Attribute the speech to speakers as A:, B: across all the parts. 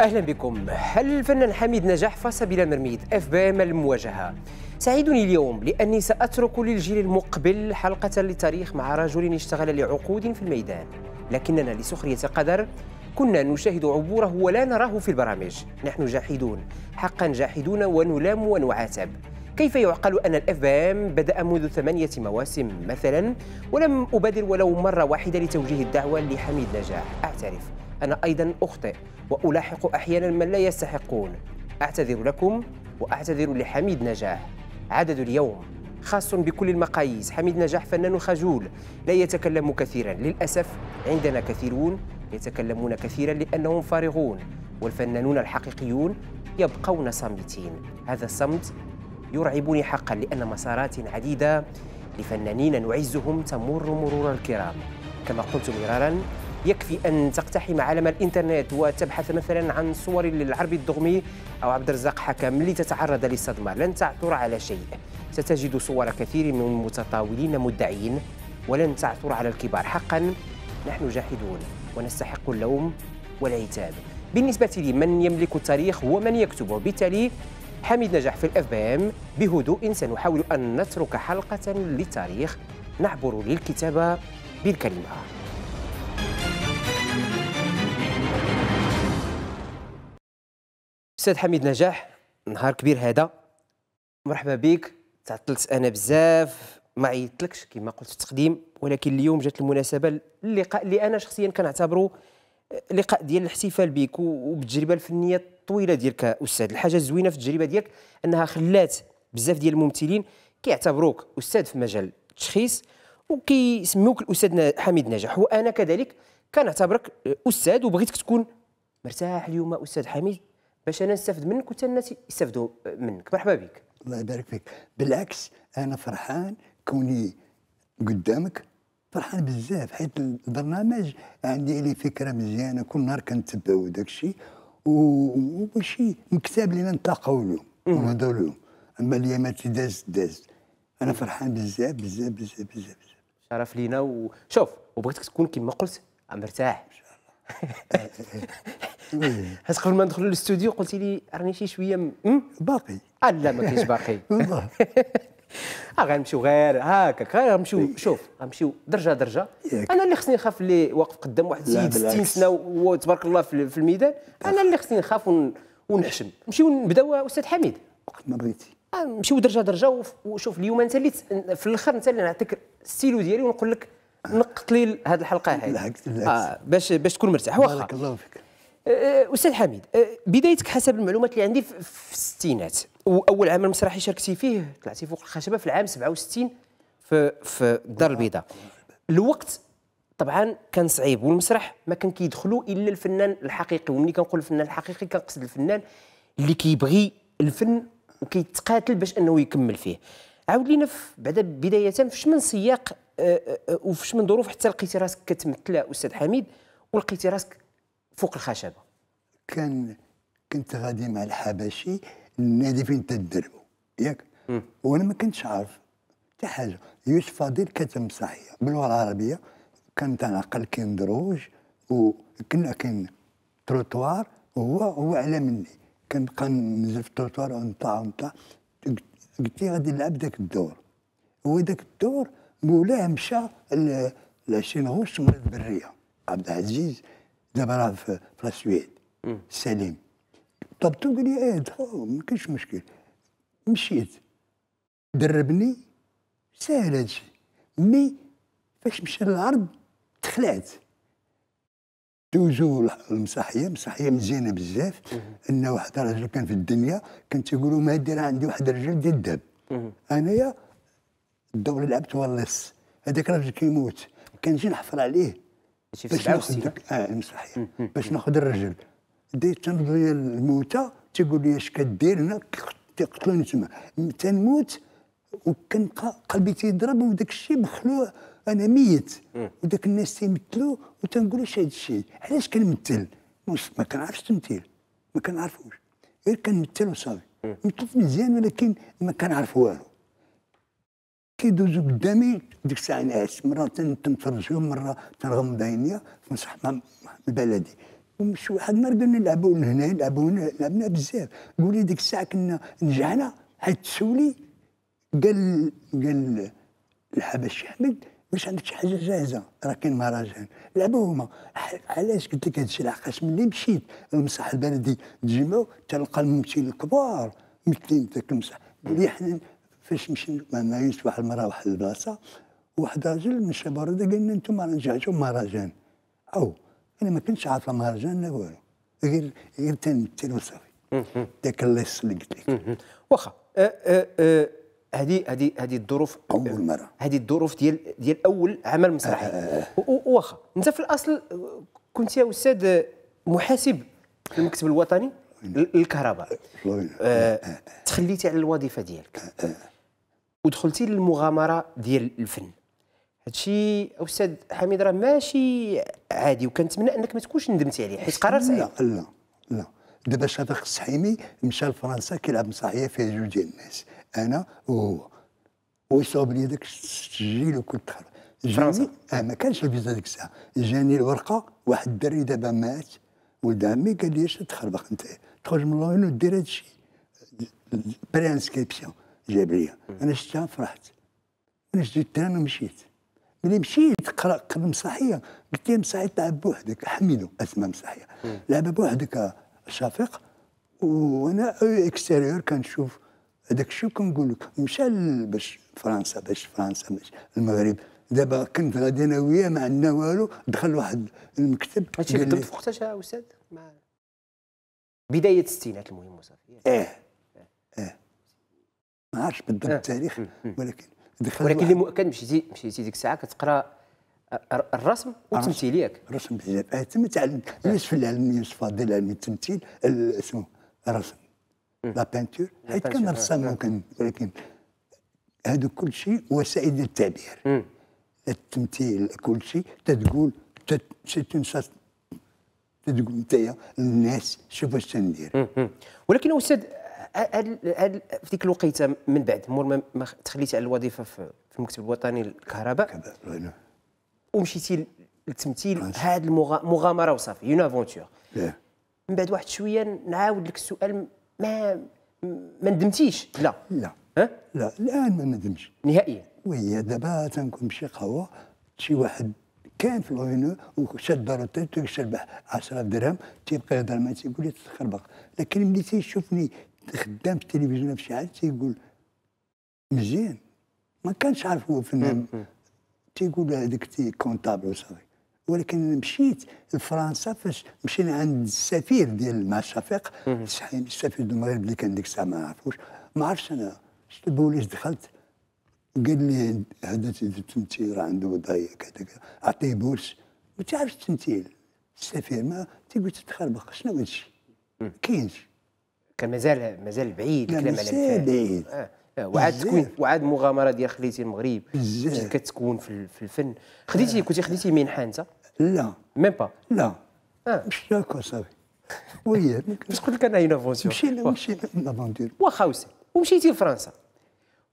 A: اهلا بكم هل الفنان حميد نجاح فاس بلا مرميد اف ام المواجهه سعيدني اليوم لاني ساترك للجيل المقبل حلقه للتاريخ مع رجل اشتغل لعقود في الميدان لكننا لسخريه قدر كنا نشاهد عبوره ولا نراه في البرامج نحن جاحدون حقا جاحدون ونلام ونعاتب كيف يعقل أن الاف بدأ منذ ثمانية مواسم مثلا ولم أبادر ولو مرة واحدة لتوجيه الدعوة لحميد نجاح أعترف أنا أيضا أخطئ وألاحق أحيانا من لا يستحقون أعتذر لكم وأعتذر لحميد نجاح عدد اليوم خاص بكل المقاييس حميد نجاح فنان خجول لا يتكلم كثيرا للأسف عندنا كثيرون يتكلمون كثيرا لأنهم فارغون والفنانون الحقيقيون يبقون صامتين هذا الصمت يرعبني حقا لأن مسارات عديدة لفنانين نعزهم تمر مرور الكرام كما قلت مرارا يكفي أن تقتحم عالم الإنترنت وتبحث مثلا عن صور للعربي الدغمي أو عبد الرزاق حكم لتتعرض للصدمة لن تعثر على شيء ستجد صور كثير من متطاولين مدعين ولن تعثر على الكبار حقا نحن جاحدون ونستحق اللوم والعتاب بالنسبة لي من يملك التاريخ هو من يكتبه بالتالي حميد نجاح في الاف ام بهدوء سنحاول ان نترك حلقه للتاريخ نعبر للكتابه بالكلمه استاذ حميد نجاح نهار كبير هذا مرحبا بك تعطلت انا بزاف ما عيطتلكش كما قلت في التقديم ولكن اليوم جات المناسبه اللقاء اللي انا شخصيا كنعتبره آه، لقاء ديال الاحتفال بك وبالتجربه الفنيه الطويله ديالك استاذ الحاجه الزوينه في التجربه ديالك انها خلات بزاف ديال الممثلين كيعتبروك استاذ في مجال التشخيص وكيسميوك الاستاذ حميد نجاح وانا كذلك كنعتبرك آه، استاذ وبغيتك تكون مرتاح اليوم استاذ حميد باش انا نستافد منك وحتى الناس يستافدوا منك مرحبا بك الله يبارك فيك بالعكس انا
B: فرحان كوني قدامك فرحان بزاف حيت البرنامج عندي عليه فكره مزيانه كل نهار كنتبعو داك الشيء وماشي مكتاب لينا نتلاقاو لهم ونهضروا لهم اما الايامات اللي دازت دازت انا فرحان بزاف بزاف بزاف بزاف شرف لينا وشوف وبغيتك تكون كما قلت
A: مرتاح حيت قبل ما ندخلوا للاستوديو قلتي لي راني شي شويه م... باقي اه لا ما كاينش باقي والله اه غنمشيو غير هكاك غنمشيو إيه. شوف غنمشيو درجه درجه انا اللي خصني نخاف اللي واقف قدام واحد السيد 60 سنه وتبارك الله في الميدان انا اللي خصني نخاف ون... ونحشم نمشيو نبداو استاذ حميد
B: وقت ما بغيتي
A: آه، نمشيو درجه درجه وشوف اليوم انت اللي في الاخر انت اللي نعطيك السيلو ديالي ونقول لك نقط لي هذه الحلقه هذه آه باش باش تكون مرتاح واخا بارك الله فيك آه، استاذ حميد آه، بدايتك حسب المعلومات اللي عندي في الستينات واول عمل مسرحي شاركتي فيه طلعتي فوق الخشبه في العام 67 في في الدار البيضاء الوقت طبعا كان صعيب والمسرح ما كان كيدخلوا الا الفنان الحقيقي وملي كنقول الفنان الحقيقي كنقصد الفنان اللي كيبغي الفن وكيتقاتل باش انه يكمل فيه عاود لينا بعدا بدايه فاش من سياق آه، آه، آه، وفاش من ظروف حتى لقيتي راسك كتمثل
B: استاذ حميد ولقيتي راسك فوق الخشبه كان كنت غادي مع الحبشي النادي فين تدربوا ياك وانا ما كنتش عارف حتى حاجه يوسف فضيل كتم صحيه باللغه العربيه كان تاع العقل دروج وكنا كاين تروتوار هو هو اعلى مني كنبقى ننزل في التروتوار ونطلع ونطلع قلت لي غادي نلعب ذاك الدور هو ذاك الدور مولاه مشى العشرين غوش مريض بريه عبد العزيز دابا راه في السويد سليم طبطو قال لي ايه دخل ما كاينش مشكل مشيت دربني ساهل هادشي مي فاش مشى للعرض تخلعت دوزو المسرحيه مسرحيه مزيانه بزاف ان واحد الرجل كان في الدنيا كان تيقولوا ما دير عندي واحد الرجل ديال الذهب انايا الدور لعبت ولس هذاك الراجل كيموت كنجي نحفر عليه باش ناخذ اه المسرحيه باش ناخذ الرجل ديت تنظر ليا الموتى تيقول لي اش كدير هنا تيقتلوني تما تنموت وكنبقى قلبي تيضرب وداك الشيء مخلوع انا ميت وداك الناس تيمثلوا وتنقول اش هذا الشيء علاش كنمثل ما كنعرفش تمثيل ما كنعرفوش غير كنمثل وصافي مثلت مزيان ولكن ما كنعرف والو كيدوزو قدامي ديك الساعه نعس مره تنتفرج مره تنغم بعينيا في مسرح البلدي ومش واحد النهار قلنا نلعبوا لهنا نلعبوا هنا لعبنا بزاف قول لي ديك الساعه كنا نجحنا حيت تسولي قال قال الحبش احمد واش عندك شي حاجه جاهزه راه كاين مهرجان لعبوا هما علاش قلت لك هادشي لحقاش ملي مشيت للمسرح البلدي تجمعوا تلقى الممثلين الكبار مثلين ذاك المسرح قال لي حنا فاش مشي ما يوسف واحد المرة واحد البلاصة واحد راجل من الشباب قال لنا انتم ما رجعتوا مهرجان او انا ما كنتش عارف مهرجان لا والو غير غير تنمثل وصافي ذاك الليس اللي قلت لك واخا هذه هذه هذه
A: الظروف اول مره هذه الظروف ديال ديال اول عمل مسرحي آه. واخا انت في الاصل كنت يا استاذ محاسب في المكتب الوطني للكهرباء آه. تخليتي على الوظيفه ديالك آه. آه. ودخلتي للمغامره ديال الفن هادشي استاذ حميد راه ماشي
B: عادي وكنتمنى انك ما تكونش ندمتي عليه حيت قرار صحيح لا لا لا دابا شفيق الصحيمي مشى لفرنسا كيلعب مسرحيه فيها جوج ديال الناس انا وهو ويصاوب لي داك التسجيل وكنت دخل فرنسا اه ما كانش الفيزا ديك الساعه جاني الورقه واحد الدري دابا مات ولد عمي قال لي اش تخربق انت تخرج من لونو دير هادشي برانسكريبسيون جاب لي انا شفتها فرحت انا شديت انا مشيت ملي مشيت قرا قرا مسرحيه قلت ليه مسرحيه تلعب بوحدك حميدو اسمها مسرحيه لعب بوحدك شفيق وانا اكستيريور كنشوف هذاك الشيء كنقول لك مشى باش فرنسا باش فرنسا باش المغرب دابا كنت غادي انا وياه ما عندنا والو دخل واحد المكتب هادشي قدمت
A: وقتاش استاذ؟
B: بدايه الستينات
A: المهم صافي ايه ما عرفتش بالضبط آه. التاريخ ولكن ولكن اللي مؤكد مشيتي مشيتي ديك الساعه كتقرا آه، الرسم والتمثيل ياك
B: الرسم بزاف آه، تما تعلم يوسف العلم يوسف فاضل علم التمثيل اسمه الرسم لا بانتور حيت كنرسم ممكن ولكن هادو كل شيء وسائل التعبير التمثيل كل شيء تتقول تتنسى تقول انت للناس شوف اش تندير
A: ولكن استاذ هل في ديك الوقيته من بعد مور ما تخليتي على الوظيفه في المكتب الوطني للكهرباء ومشيتي للتمثيل هاد المغامره وصافي اون افونتور إيه. من بعد واحد شويه نعاود لك السؤال
B: ما ما ندمتيش لا لا ها؟ لا الان ما ندمش نهائيا وي دابا تنكون بشي قهوه شي واحد كان في الغينو وشاد دار التيت 10 درهم تيبقى يهضر معايا تيقول لي تخربق لكن ملي تيشوفني خدام في التلفزيون في شحال تيقول مزيان ما كانش عارف هو فنان تيقول هذاك تي كونتابل وصافي ولكن مشيت لفرنسا فاش مشينا عند السفير ديال مع الشفيق صحيح السفير دو المغرب اللي كان ديك الساعه ما عرفوش ما عرفتش انا شفت البوليس دخلت قال لي هذا التمثيل راه عنده وضعيه كذا اعطيه بورس ما تعرفش التمثيل السفير ما تيقول تتخربق شنو هذا الشيء كاينش كان مازال مازال بعيد الكلام على مازال بعيد
A: آه، آه، وعاد تكوين وعاد مغامره ديال خليتي المغرب كتكون في, في الفن خديتي آه. كنتي خديتي منحه انت لا ميم با لا آه. مشاك صافي وي باش قلت لك انا اون افونسيون مشينا مشينا اون واخا وسيم ومشيتي لفرنسا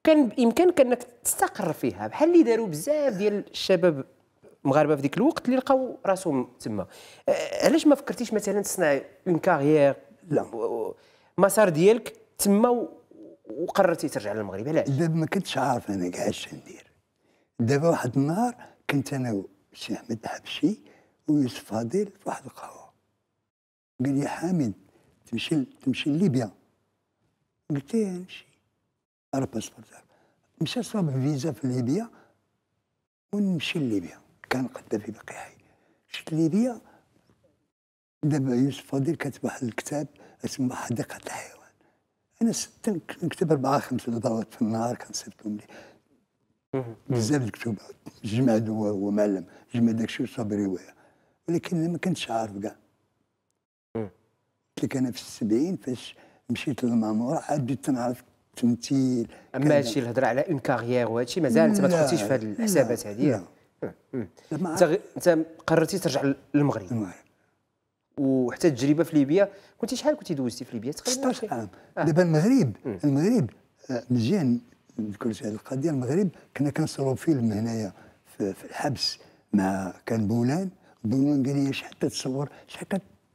A: كان بامكانك انك تستقر فيها بحال اللي داروا بزاف ديال الشباب مغاربه في ذاك الوقت اللي لقاو راسهم تما علاش ما فكرتيش مثلا تصنع اون كارير لا
B: المسار ديالك تما وقررتي ترجع للمغرب علاش؟ دابا ما كنتش عارف انا كاع اش ندير دابا واحد النهار كنت انا وسي احمد الحبشي ويوسف فاضل في واحد القهوه قال لي حامد تمشي تمشي لليبيا قلت له إيه، نمشي راه باسبور مشى صاب فيزا في ليبيا ونمشي لليبيا كان في باقي حي شفت ليبيا دابا يوسف فاضل كاتب واحد الكتاب اسمه حديقة الحيوان أنا ستة نكتب أربعة خمسة ضربات في النهار كنصيفطهم لي بزاف الكتب جمع ومعلم جمع داكشي وصاب رواية ولكن ما كنتش عارف كاع قلت لك أنا في السبعين فاش مشيت للمامورة عاد بديت نعرف التمثيل اما هادشي الهضره على اون كارير وهادشي مازال انت ما دخلتيش في هاد الحسابات هذه
A: انت انت قررتي ترجع للمغرب المغرب وحتى التجربه في ليبيا كنت شحال كنت دوزتي في ليبيا تقريبا
B: 16 عام آه. دابا المغرب المغرب مزيان نذكر هذه القضيه المغرب كنا كنصوروا فيلم هنايا في, الحبس مع كان بولان بولان قال لي شحال تتصور شحال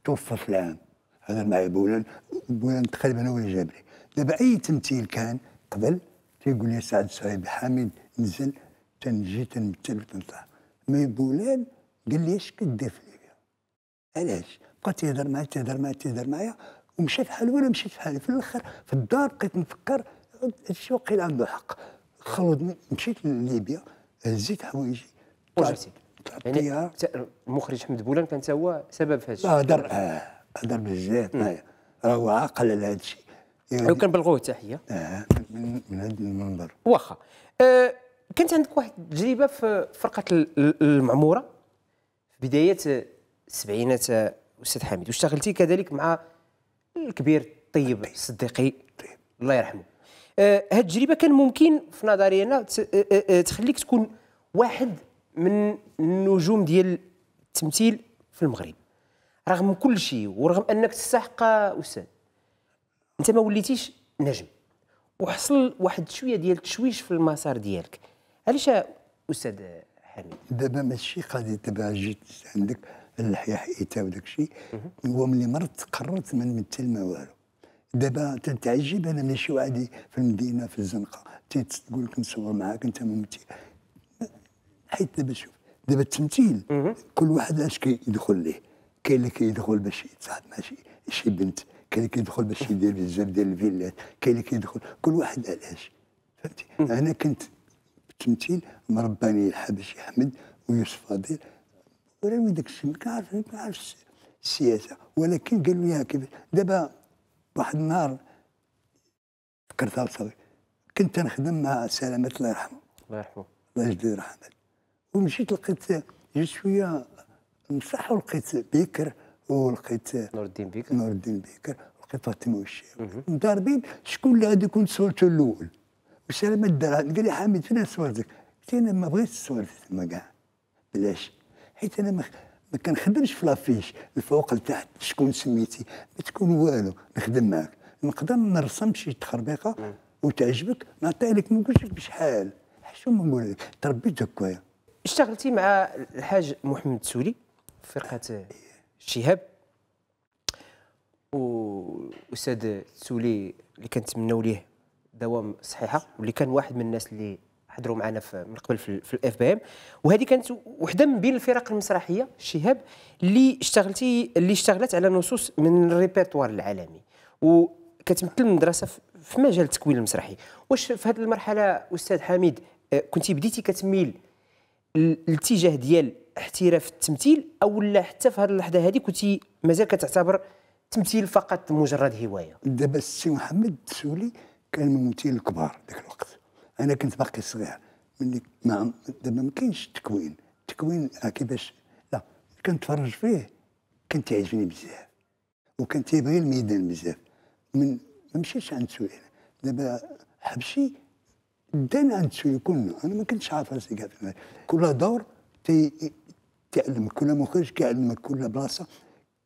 B: توفى في العام هذا مع بولان بولان تقريبا هو اللي جاب لي دابا اي تمثيل كان قبل تيقول لي سعد صهيب حامد نزل تنجي تنمثل وتنطلع مي بولان قال لي اش كدير في ليبيا علاش بقى تيهضر معايا تيهضر معايا تيهضر معايا ومشى في حاله وانا مشيت في حالي في الاخر في الدار بقيت نفكر هادشي وقيل عنده حق خلوني مشيت لليبيا هزيت حوايجي وجرتي يعني المخرج
A: حمد بولان كان هو سبب في هذا هضر
B: هضر آه، بزاف معايا راهو عاقل على هذا
A: يعني- الشيء أيوة، كان بلغوه تحيه اه
B: من, من هذا المنظر
A: واخا أه كانت عندك واحد التجربه في فرقه المعموره في بدايه السبعينات استاذ حميد واشتغلتي كذلك مع الكبير طيب الطيب الصديقي طيب. الله يرحمه هذه آه التجربه كان ممكن في نظري انا آه، آه، آه، تخليك تكون واحد من النجوم ديال التمثيل في المغرب رغم كل شيء ورغم انك تستحق استاذ انت ما وليتيش نجم وحصل واحد شويه ديال التشويش في المسار ديالك
B: علاش استاذ حميد دابا ماشي قضيه دابا جيت عندك اللحيه حيتها وداك الشيء هو ملي مرت قررت ما نمثل ما والو دابا تتعجب انا ماشي واحد في المدينه في الزنقه تقول لك نصور معاك انت ممثل حيت دابا شوف دابا التمثيل كل واحد اش كيدخل ليه كاين اللي كيدخل باش يتصاحب مع شي شي بنت كاين اللي كيدخل باش يدير بزاف ديال الفيلات كاين اللي كيدخل كل واحد علاش فهمتي انا كنت التمثيل مرباني الحبشي احمد ويوسف فاضل من داك الشيء ما كنعرف ما كنعرفش السياسه ولكن قالوا لي كيف دابا واحد النهار فكرتها صافي كنت نخدم مع سلامات الله يرحمه الله يرحمه الله يجزيه رحمه ومشيت لقيت جيت شويه نصح ولقيت بكر ولقيت نور الدين بكر نور الدين بكر ولقيت فاطمه والشيخ مضاربين شكون اللي غادي يكون صورته الاول وسلامات دار قال لي حامد فين صورتك قلت انا ما بغيتش صورتك تما كاع بلاش حيت انا ما كنخدمش في لافيش الفوق لتحت شكون سميتي ما تكون والو نخدم معاك نقدر نرسم شي تخربيقه وتعجبك نعطيها لك ما نقولش لك بشحال شو ما نقول لك تربيت هكايا اشتغلتي مع الحاج محمد سوري
A: فرقه الشهاب آه. واستاذ سولي اللي كنتمناو ليه دوام صحيحه واللي كان واحد من الناس اللي حضروا معنا من قبل في الاف بي ام وهذه كانت وحده من بين الفرق المسرحيه شهاب اللي اشتغلتي اللي اشتغلت على نصوص من الريبرتوار العالمي وكتمثل المدرسه في مجال التكوين المسرحي واش في هذه المرحله استاذ حميد آه، كنتي بديتي كتميل الاتجاه ديال احتراف التمثيل او لا حتى في هذه اللحظه هذه كنتي مازال كتعتبر التمثيل فقط مجرد هوايه دابا
B: السي محمد السولي كان من الممثلين الكبار ذاك الوقت انا كنت باقي صغير ملي ما دابا ما كاينش التكوين التكوين كيفاش لا كنتفرج فيه كان يعجبني بزاف وكان تيبغي الميدان بزاف من ما مشيتش عند سويل دابا حبشي دان عند سويل كله انا ما كنتش عارف راسي كاع كل دور تي تعلم كل مخرج كيعلمك كل بلاصه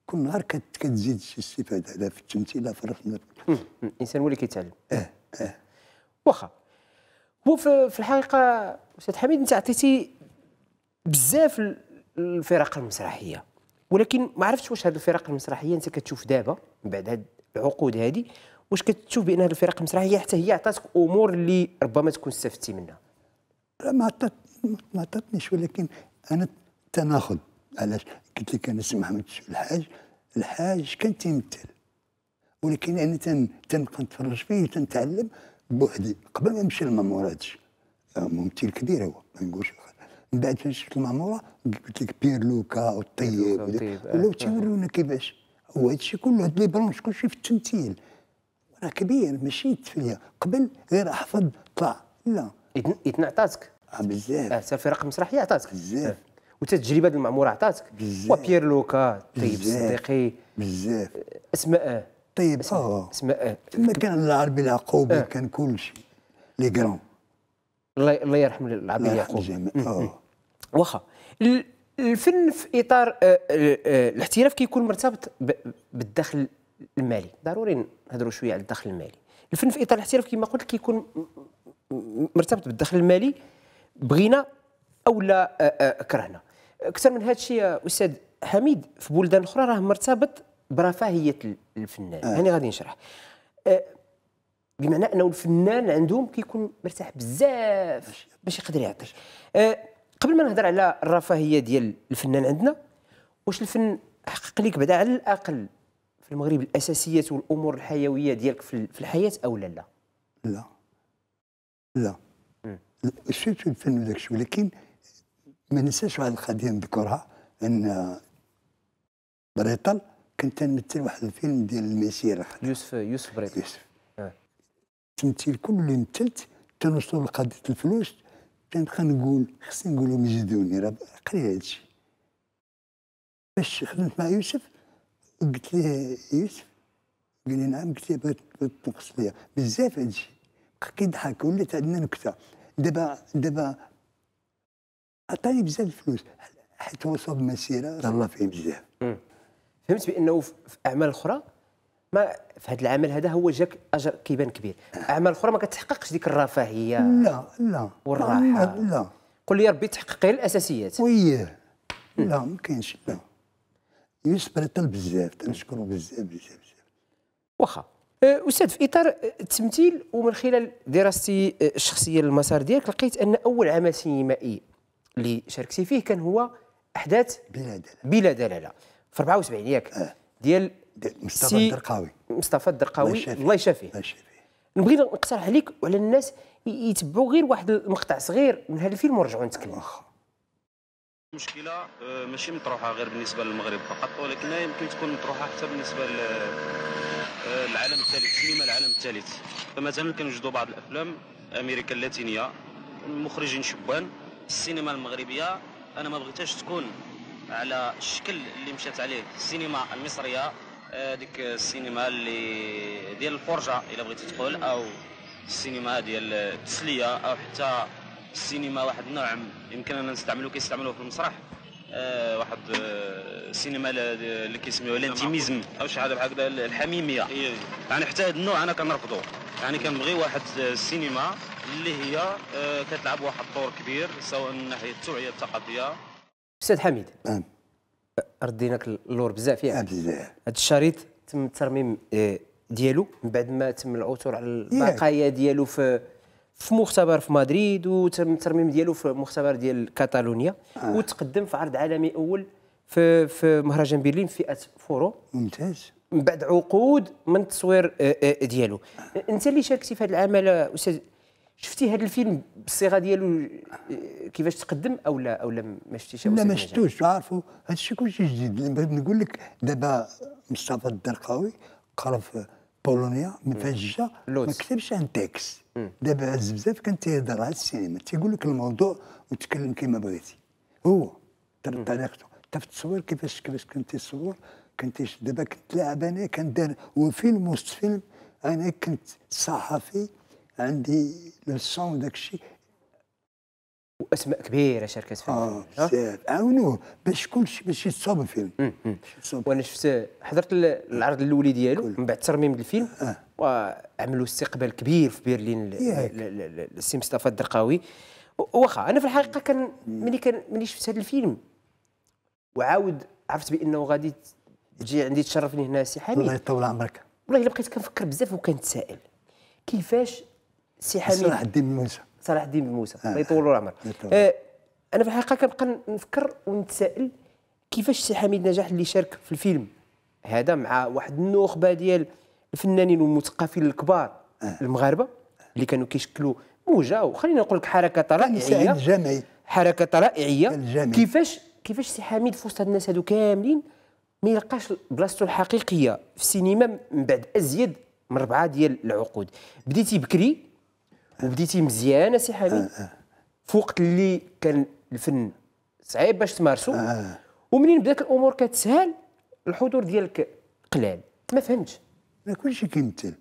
B: كل نهار كتزيد شي استفاده لا في التمثيل لا في الرسم الانسان هو اللي كيتعلم اه اه واخا هو في الحقيقه
A: استاذ حميد انت عطيتي بزاف الفرق المسرحيه ولكن ما عرفتش واش هذه الفرق المسرحيه انت كتشوف دابا من بعد هاد العقود هذه واش كتشوف بان هذه الفرق المسرحيه حتى هي عطاتك امور اللي ربما تكون استفدتي منها
B: لا ما عطات ما عطاتنيش ولكن انا تناخذ علاش قلت لك انا سمح محمد الحاج الحاج كان تيمثل ولكن انا تنبقى نتفرج فيه تنتعلم بوحدي قبل ما نمشي للماموره هادشي آه، ممثل كبير هو ما نقولش من بعد فاش شفت الماموره قلت لك بير لوكا والطيب آه، ولاو تيورونا كيفاش هو هادشي كله هاد لي برونش كلشي في التمثيل راه كبير ماشي تفليه قبل غير احفظ طلع لا اذن
A: عطاتك اه بزاف اه حتى رقم مسرحيه عطاتك بزاف آه. وتجربه المعموره عطاتك بزاف وبيير لوكا طيب الصديقي بزاف اسماء طيب اسمع آه.
B: تما آه، كان العربي العقوبي آه. كان كل شيء لي كرون
A: الله يرحم العربي العقوبي اه واخا الفن في اطار آه، آه، الاحتراف كيكون مرتبط بالدخل المالي ضروري نهضروا شويه على الدخل المالي الفن في اطار الاحتراف كما قلت كيكون مرتبط بالدخل المالي بغينا او لا كرهنا اكثر من هذا الشيء استاذ حميد في بلدان اخرى راه مرتبط برفاهيه الفنان آه. هاني غادي نشرح آه، بمعنى انه الفنان عندهم كيكون مرتاح بزاف باش يقدر يعطي آه قبل ما نهضر على الرفاهيه ديال الفنان عندنا واش الفن حقق لك بعدا على الاقل في المغرب الاساسيات والامور الحيويه
B: ديالك في الحياه او لا لا لا لا شفت الفن وداك الشيء ولكن ما ننساش واحد القضيه نذكرها ان بريطل كنت نمثل واحد الفيلم ديال المسيره يوسف يوسف بريد يوسف آه. تمثيل كل اللي مثلت تنوصل لقضيه الفلوس كنبقى نقول خصني نقولهم يجدوني راه قري الشيء باش خدمت مع يوسف قلت ليه يوسف قال لي نعم قلت ليه بغيت تنقص ليا بزاف هذا الشيء بقى كيضحك ولات عندنا نكته دابا دابا عطاني بزاف الفلوس حيت هو صوب مسيره راه الله فيه بزاف
A: فهمت بانه في اعمال اخرى ما في هذا العمل هذا هو جاك اجر كيبان كبير اعمال اخرى ما كتحققش ديك الرفاهيه لا لا والراحه لا
B: لا قل لي ربي تحقق غير الاساسيات وي لا ما كاينش لا يوسف راه بزاف تنشكرو بزاف بزاف بزاف واخا أه،
A: استاذ في اطار التمثيل ومن خلال دراستي أه، الشخصيه للمسار ديالك لقيت ان اول عمل سينمائي اللي شاركتي فيه كان هو احداث بلا دلاله بلا دلاله في 74 ياك آه. ديال مصطفى سي... الدرقاوي مصطفى الدرقاوي الله يشافيه الله يشافيه نبغي نقترح عليك وعلى الناس يتبعوا غير واحد المقطع صغير من هذا الفيلم ونرجعوا نتكلموا المشكله آه، ماشي مطروحه غير بالنسبه للمغرب فقط ولكن يمكن تكون مطروحه حتى بالنسبه للعالم آه، الثالث السينما العالم الثالث فمثلا كنوجدوا بعض الافلام امريكا اللاتينيه مخرجين شبان السينما المغربيه انا ما بغيتهاش تكون على الشكل اللي مشات عليه السينما المصريه آه، ديك السينما اللي ديال الفرجه الا بغيتي تقول او السينما ديال التسليه او حتى السينما واحد النوع يمكن انا نستعملو كيستعملوه في المسرح آه، واحد آه، السينما اللي كيسميوها الانتيميزم او شي حاجه بحال هكذا الحميميه يعني حتى هذا النوع انا كنرفضو يعني كنبغي واحد السينما اللي هي كتلعب واحد
B: الدور كبير سواء من ناحيه التوعيه الثقافيه
A: استاذ حميد نعم رديناك اللور بزاف يعني آه، بزاف هذا الشريط تم الترميم آه، ديالو من بعد ما تم العثور على البقايا ديالو في في مختبر في مدريد وتم الترميم ديالو في مختبر ديال كاتالونيا آه. وتقدم في عرض عالمي اول في في مهرجان برلين فئه فورو ممتاز من بعد عقود من التصوير آه، ديالو انت اللي شاركتي في هذه العمل استاذ شفتي هذا الفيلم بالصيغه ديالو آه، كيفاش تقدم او لا او لا ما شفتيش لا ما شفتوش
B: عارفو هذا الشيء كلشي جديد بغيت نقول لك دابا مصطفى الدرقاوي قرا في بولونيا من فاش جا ما كتبش عن تيكس دابا هز بزاف كان تيهضر على السينما تيقول لك الموضوع وتكلم كما بغيتي هو طريقته حتى في التصوير كيفاش كيفاش كان تيصور كان دابا كنت لاعب انا كندير وفيلم وسط فيلم انا كنت صحفي عندي لو وداك الشيء واسماء كبيره شاركت في الفيلم اه بزاف عاونوه باش كلشي باش يتصاوب
A: الفيلم وانا شفت حضرت العرض الاولي ديالو من بعد ترميم الفيلم آه. وعملوا استقبال كبير في برلين السي مصطفى الدرقاوي واخا انا في الحقيقه كان ملي كان ملي شفت هذا الفيلم وعاود عرفت بانه غادي تجي عندي تشرفني هنا سي حميد الله يطول عمرك والله الا بقيت كنفكر بزاف وكنتسائل كيفاش سي حميد صلاح الدين موسى صلاح الدين موسى آه. الله له العمر آه، انا في الحقيقه كنبقى نفكر ونتسائل كيفاش سي حميد نجاح اللي شارك في الفيلم هذا مع واحد النخبه ديال الفنانين والمثقفين الكبار آه. المغاربه اللي كانوا كيشكلوا موجه وخلينا نقول لك حركه طرائعيه حركه طرائعيه كيفاش كيفاش سي حميد في وسط الناس هادو كاملين ما يلقاش بلاصته الحقيقيه في السينما من بعد ازيد من ربعه ديال العقود بديتي بكري وبديتي مزيان سي حميد آه، آه. في وقت اللي كان الفن صعيب باش تمارسو آه، ومنين بدات الامور
B: كتسهل الحضور ديالك قلال ما فهمتش ما كلشي كيمثل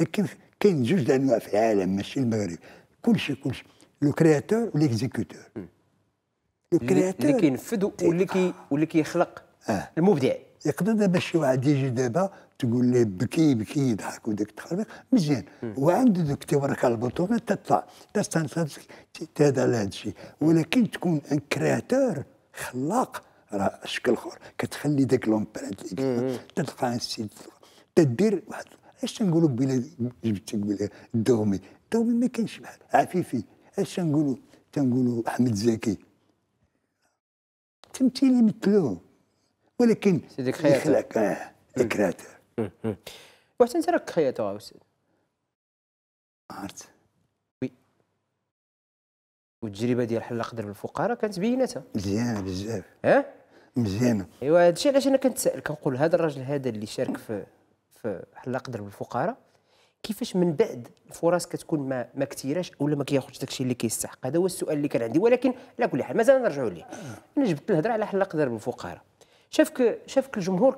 B: لكن كاين جوج انواع في العالم ماشي المغرب كلشي كلشي لو كرياتور والاكزيكوتور لو كرياتور اللي
A: كينفذ واللي كي واللي كيخلق
B: المبدع يقدر دابا شي واحد يجي دابا تقول لي بكي بكي يضحك وديك تخربيق مزيان وعنده ذوك تورك على البطوله تطلع تستنصر تهدى على هذا الشيء ولكن تكون ان كرياتور خلاق راه شكل اخر كتخلي ذاك لومبرانت تلقى السيد تدير واحد اش تنقولوا بلا جبت قبل الدومي الدومي ما كانش بحال عفيفي اش تنقولوا تنقولوا احمد زكي تمثيل يمثلوه ولكن يخلق اه الكرياتور Waħsen
A: sara kħajja ta' għawsin? وي والتجربه ديال t-ġriba الفقراء كانت ħalla مزيانه بزاف fuqara مزيانه ايوا هادشي علاش انا كنتسال كنقول هذا الراجل هذا اللي شارك في في حل قدر الفقراء كيفاش من بعد الفرص كتكون ما ما كثيراش ولا ما كياخذش داكشي اللي كيستحق هذا هو السؤال اللي كان عندي ولكن على كل حال مازال نرجعوا ليه انا آه. جبت الهضره على حل قدر الفقراء شافك شافك الجمهور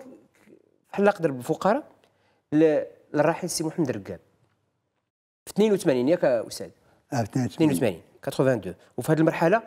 A: حل قدر بالفقراء للراحل سي محمد رقاب في 82 ياك استاذ اه 82 82 82 وفي هذه المرحله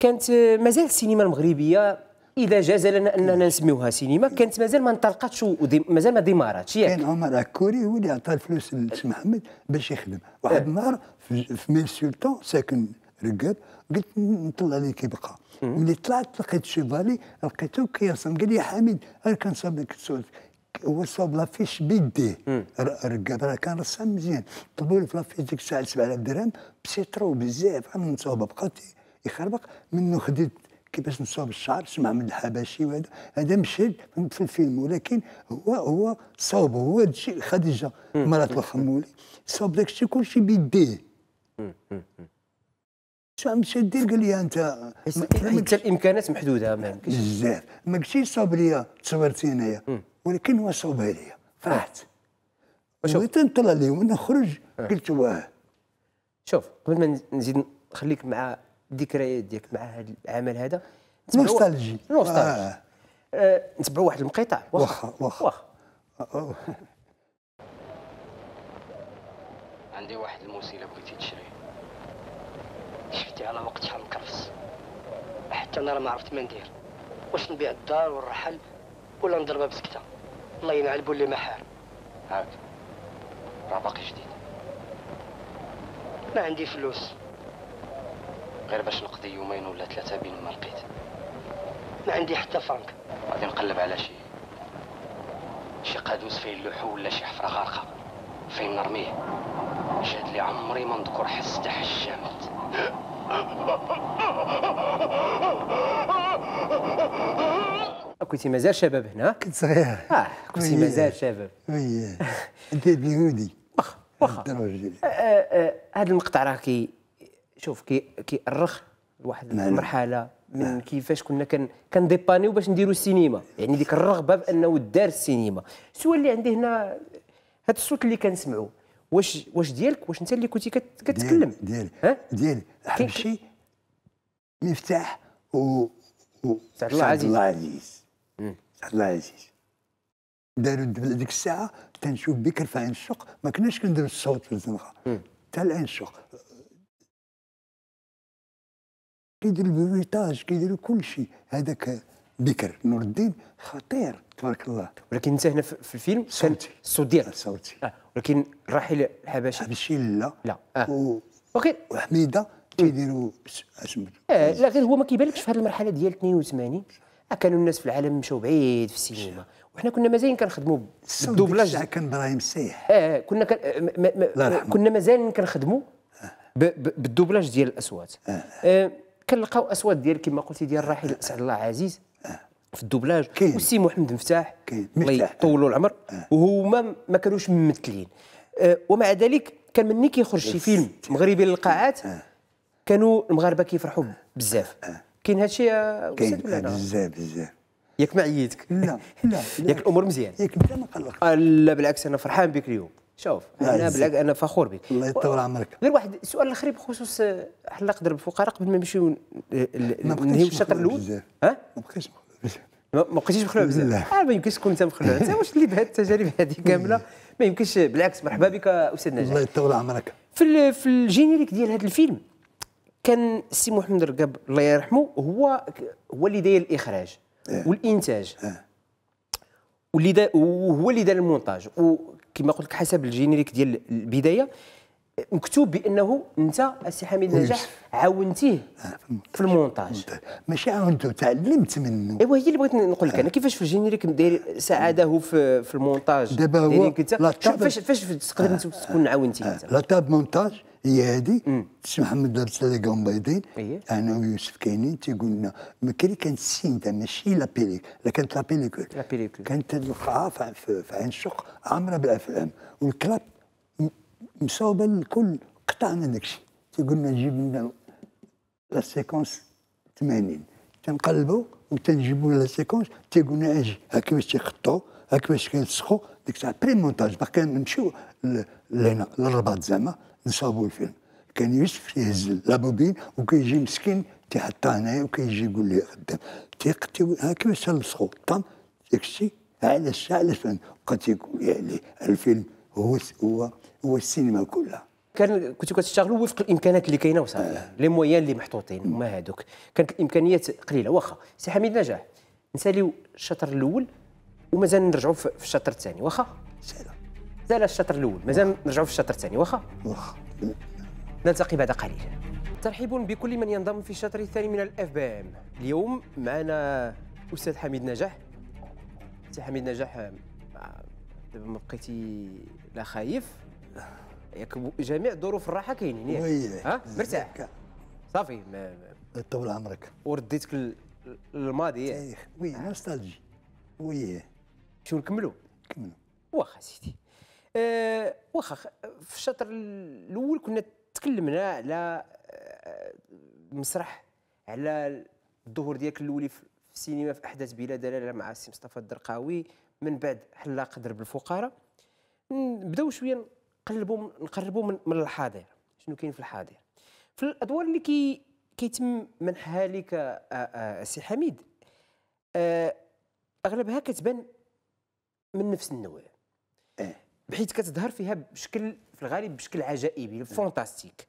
A: كانت مازال السينما المغربيه اذا جاز لنا اننا إيه. نسميوها سينما كانت مازال ما انطلقتش مازال ما ديماراتش
B: ياك كان عمر الكوري هو اللي عطى الفلوس لسي محمد باش يخدم واحد إيه. النهار في ميل سلطان ساكن رجال قلت نطلع اللي كيبقى ملي طلعت لقيت شيفالي لقيته كيرسم قال لي حميد انا كنصاوب لك السؤال هو صاب لافيش بيديه رقاب راه كان رسام مزيان طلبوا لي في لافيش ديك الساعه 7000 درهم بسيطرو بزاف انا نصاوبها بقات يخربق منه خديت كيفاش نصوب الشعر سمع من الحبشي وهذا هذا مشهد في الفيلم ولكن هو هو صوب هو خديجه مرات الخمولي صوب داك الشيء كلشي بيديه مسدين قال لي انت حتى الامكانات محدوده ما يمكنش بزاف ما كنتش صوب ليا تصورتي انايا ولكن هو صوب عليا فرحت بغيت آه. نطلع ليه ونخرج آه. قلت واه شوف قبل ما نزيد
A: نخليك مع الذكريات ديالك مع هذا العمل هذا نوستالجي نوستالجي آه. نتبعوا واحد المقطع واخا واخا واخا عندي واحد الموسيله بغيتي تشري شفتي على وقت شحال مكرفس حتى انا راه ما عرفت ما ندير واش نبيع الدار والرحل ولا نضربها بسكته الله ينعل ما محار
B: هاك راه
A: باقي جديد ما عندي فلوس غير باش نقضي يومين ولا ثلاثه بين ما لقيت ما عندي حتى فرنك غادي نقلب على شي شي قادوس فيه لوحو ولا شي حفره غارقه فين نرميه شاد لي عمري ما نذكر حس تحت الشمل كنتي مازال شباب هنا كنت صغير اه كنتي مازال شباب وي انت بيهودي واخا واخا آه، آه، آه، هذا المقطع راه كي شوف كي كيأرخ لواحد نعم. المرحله من نعم. كيفاش كنا كن كنديبانيو باش نديرو السينما يعني ديك الرغبه بانه دار السينما السؤال اللي عندي هنا هذا الصوت اللي كنسمعوه واش واش ديالك واش انت اللي كنتي كتكلم ديالي ديالي ديالي
B: حبشي مفتاح و سعد الله عزيز الله عزيز سعد الله عزيز داروا ديك الساعه تنشوف بكر في عين الشوق ما كناش كندير الصوت في الزنقه حتى العين الشوق كيديروا البيتاج كيديروا كل شيء هذاك بكر نور الدين خطير
A: تبارك الله ولكن انت هنا في الفيلم صوتي الصوت ديالك صوتي آه. ولكن الراحل الحبشي الحبشي لا لا آه. و... وحميده تيديروا اسمك اه لا غير هو ما كيبانلكش في هذه المرحله ديال 82 آه، كانوا الناس في العالم مشاو بعيد في السينما وحنا كنا مازالين كنخدموا بالدوبلاج كان ابراهيم السيح آه،, اه كنا كان م... آه، م... كنا مازالين كنخدموا بالدوبلاج ديال الاصوات آه. آه. كنلقاو اصوات ديال كما قلتي ديال الراحل سعد الله عزيز في الدوبلاج وسي محمد مفتاح الله يطولوا العمر آه. وهما ما كانوش ممثلين آه ومع ذلك كان مني كيخرج شي فيلم مغربي للقاعات آه. كانوا المغاربه كيفرحوا بزاف آه. كاين هادشي آه، كاين بزاف بزاف ياك ما عييتك لا لا ياك الامور مزيان ياك انت ما قلق لا بالعكس انا فرحان بك اليوم شوف انا بالعكس انا فخور بك الله يطول عمرك غير واحد السؤال الاخير بخصوص آه، حلاق درب الفقراء قبل ما نمشيو آه، نهيو الشطر الاول ها ما بقيتش ما بقيتيش مخلوع بزاف لا آه ما يمكنش تكون انت مخلوع انت واش اللي بهذه التجارب هذه كامله ما يمكنش بالعكس مرحبا بك استاذ نجاح الله يطول عمرك في في الجينيريك ديال هذا الفيلم كان السي محمد رقاب الله يرحمه هو هو اللي داير الاخراج إيه. والانتاج إيه. واللي وهو اللي دار المونتاج وكما قلت لك حسب الجينيريك ديال البدايه مكتوب بانه انت السي حميد نجاح عاونتيه في المونتاج ماشي عاونته تعلمت منه ايوا هي اللي بغيت نقول لك انا آه. كيفاش في الجينيريك داير ساعده في في المونتاج دابا هو فاش فاش
B: تقدر آه. تكون عاونتيه آه. انت لا تاب مونتاج هي هادي سي محمد لابس ثلاثه بيضين انا ويوسف كاينين تيقول لنا ما كان كانت السينتا ماشي لا بيليك لا كانت لا بيليكول كانت القاعه في عين الشق عامره بالافلام والكلاب مصوبه الكل قطعنا داكشي تيقولنا نجيب لنا لا سيكونس 80 تنقلبوا وتنجيبوا لا سيكونس تيقولنا اجي هاك باش تيخطوا هاك باش كيلصقوا ديك الساعه بري مونتاج باقي نمشيو لهنا للرباط زعما نصاوبوا الفيلم كان يوسف يهز لابوبين وكيجي مسكين تيحطها هنايا وكيجي يقول لي خدام تيقتي ها كيفاش تلصقوا الطم داك الشيء على الساعه على يعني الفن بقى تيقول لي الفيلم هو هو والسينما كلها كان كنتوا كتشتغلوا وفق الامكانات اللي كاينه وصافي آه. لي
A: مويان اللي محطوطين هما هادوك كانت الامكانيات قليله واخا سي حميد نجاح نساليو الشطر الاول ومازال نرجعوا في الشطر الثاني واخا سالا سالا الشطر الاول مازال نرجعوا في الشطر الثاني واخا واخا نلتقي بعد قليل ترحيب بكل من ينضم في الشطر الثاني من الاف بي ام اليوم معنا استاذ حميد نجاح سي حميد نجاح آه، دابا ما بقيتي لا خايف ياك جميع ظروف الراحه كاينين ياك ها مرتاح صافي طول عمرك ورديتك للماضي ياك وي نوستالجي وي شو نكملوا نكملوا واخا سيدي آه، واخا في الشطر الاول كنا تكلمنا على آه، مسرح على الظهور ديالك الاولي في السينما في احداث بلا دلاله مع السي مصطفى الدرقاوي من بعد حلاق درب الفقاره نبداو شويه قلبوا نقربوا من الحاضر شنو كاين في الحاضر في الادوار اللي كي كيتم منحها لك السي آه، آه، حميد آه، اغلبها كتبان من نفس النوع إيه. بحيث كتظهر فيها بشكل في الغالب بشكل عجائبي فونتاستيك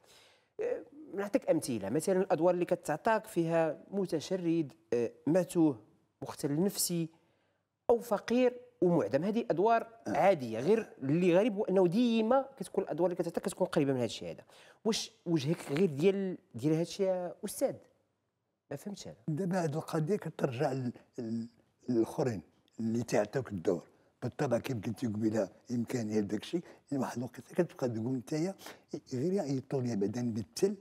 A: نعطيك امثله مثلا الادوار اللي كتعطاك فيها متشرد ماتوه مختل نفسي او فقير ومعدم هذه ادوار عاديه غير اللي غريب هو انه ديما كتكون الادوار اللي كتعطيك كتكون قريبه من هذا الشيء هذا واش وجهك غير ديال ديال هذا الشيء استاذ ما فهمتش انا
B: دابا هذه القضيه كترجع للاخرين اللي تعطوك الدور بالطبع كيف قلتي قبيله امكانيه داك الشيء واحد الوقت كتبقى تقول انت غير يعيطوا يعني لي بعدا نبتل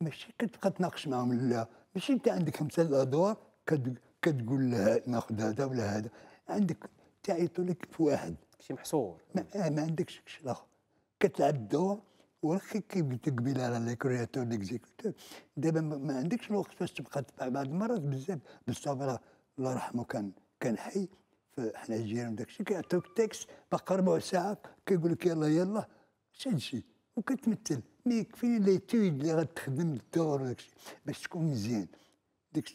B: ماشي كتبقى تناقش معاهم لا ماشي انت عندك خمسه الادوار كتقول لها ناخذ هذا ولا هذا عندك تاعي لك في واحد ماشي محصور ما, آه، ما عندكش الاخر كتلعب الدور وخي كيف قلت لك قبيله على لي كرياتور ليكزيكوتور دابا ما عندكش الوقت باش تبقى تبع بعض المرات بزاف بالصبر الله يرحمه كان كان حي فاحنا جيران وداك الشيء كيعطيوك تيكست باقي ربع ساعه كيقول لك يلا يلا شاد شي وكتمثل مي كفيني تويد اللي غتخدم الدور وداك الشيء باش تكون مزيان ديك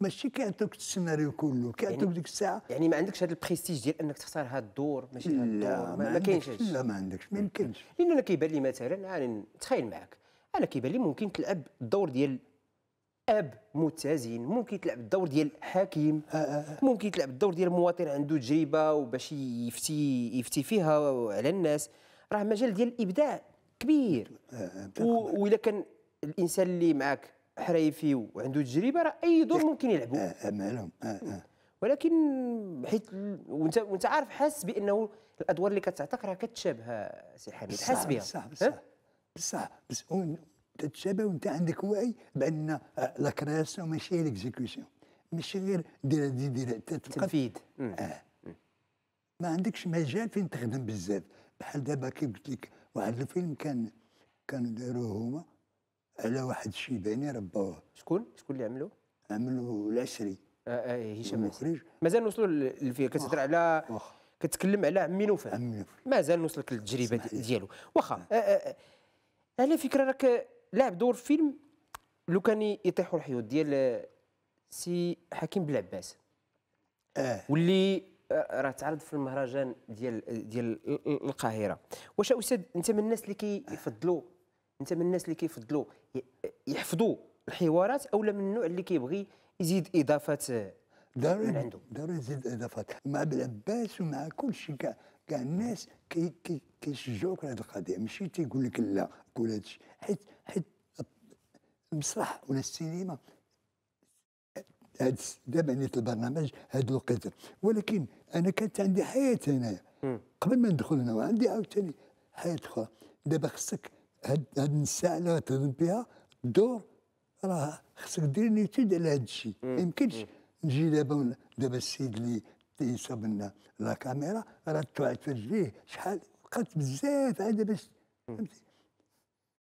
B: ماشي كيعطوك السيناريو كله كيعطوك يعني ديك الساعه يعني ما عندكش هذا البريستيج ديال انك تختار
A: هذا الدور ماشي هذا الدور ما, ما كاينش لا ما عندكش ما يمكنش لان انا كيبان لي مثلا يعني تخيل معك انا كيبان لي ممكن تلعب الدور ديال اب متزن ممكن تلعب الدور ديال حكيم آه، آه، آه. ممكن تلعب الدور ديال مواطن عنده تجربه وباش يفتي يفتي فيها على الناس راه مجال ديال الابداع كبير وإذا و... كان الانسان اللي معك حريفي وعنده تجربه راه اي دور ممكن يلعبو آه, آه، مالهم آه آه. ولكن حيت وانت وانت عارف حاس بانه الادوار اللي
B: كتعطيك راه كتشابه سي حميد حاس بها بصح بصح بصح تتشابه وانت عندك وعي بان آه، لا كرياسيون ماشي هي ليكزيكسيون ماشي غير دير هادي دير تنفيذ آه. ما عندكش مجال فين تخدم بزاف بحال دابا كيف قلت لك واحد الفيلم كان كانوا داروه هما على واحد الشيباني رباوه شكون شكون اللي عملو عملو العسري اه اه
A: إيه، هشام المخرج مازال نوصلوا للفيه كتهضر على كتكلم على عمي نوفل عمي نوفل مازال نوصلك للتجربه ديالو واخا آه، آه، آه، على فكره راك لاعب دور فيلم لو كان يطيحوا الحيوط ديال سي حكيم بلعباس اه واللي راه تعرض في المهرجان ديال ديال القاهره واش استاذ انت من الناس اللي كيفضلوا كي انت من الناس اللي كيفضلوا يحفظوا الحوارات او من النوع اللي كيبغي يزيد اضافات آه،
B: من عنده ضروري يزيد اضافات مع بالعباس ومع كل شيء كاع كاع الناس كيشجعوك على هذه القضيه ماشي تيقول لك لا قول هذا الشيء حيت حيت المسرح ولا السينما هاد دابا نيت البرنامج هاد الوقت ولكن انا كانت عندي حياه هنايا قبل ما ندخل هنا وعندي عاوتاني حياه اخرى دابا خصك هاد هاد الساعه اللي تخدم بها الدور راه خصك دير نيتي على هاد الشيء ما يمكنش نجي دابا دابا السيد اللي تيصاب لنا لا كاميرا راه توعد في رجليه شحال بقات بزاف عاد باش